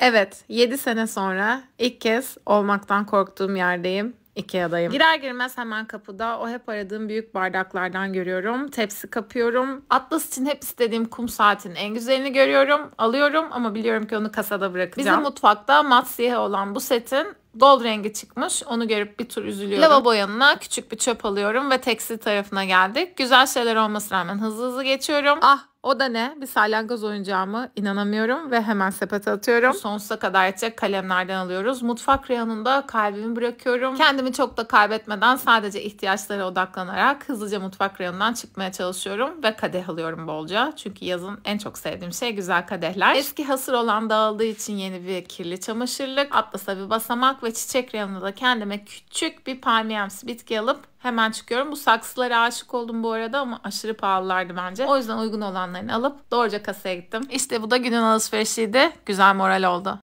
Evet, 7 sene sonra ilk kez olmaktan korktuğum yerdeyim. Ikea'dayım. Girer girmez hemen kapıda o hep aradığım büyük bardaklardan görüyorum. Tepsi kapıyorum. Atlas için hep istediğim kum saatin en güzelini görüyorum. Alıyorum ama biliyorum ki onu kasada bırakacağım. Bizim mutfakta mat siyah olan bu setin gold rengi çıkmış. Onu görüp bir tur üzülüyorum. Lavabo yanına küçük bir çöp alıyorum ve tekstil tarafına geldik. Güzel şeyler olması rağmen hızlı hızlı geçiyorum. Ah o da ne? Bir salyangoz oyuncağımı inanamıyorum ve hemen sepete atıyorum. Sonsuza kadar yetecek kalemlerden alıyoruz. Mutfak reyonunda kalbimi bırakıyorum. Kendimi çok da kaybetmeden sadece ihtiyaçlara odaklanarak hızlıca mutfak reyonundan çıkmaya çalışıyorum ve kadeh alıyorum bolca. Çünkü yazın en çok sevdiğim şey güzel kadehler. Eski hasır olan dağıldığı için yeni bir kirli çamaşırlık, atlasa bir basamak ve çiçek reyonunda da kendime küçük bir palmiyemsi bitki alıp hemen çıkıyorum. Bu saksılara aşık oldum bu arada ama aşırı pahalılardı bence. O yüzden uygun olanlarını alıp doğruca kasaya gittim. İşte bu da günün alışverişiydi. Güzel moral oldu.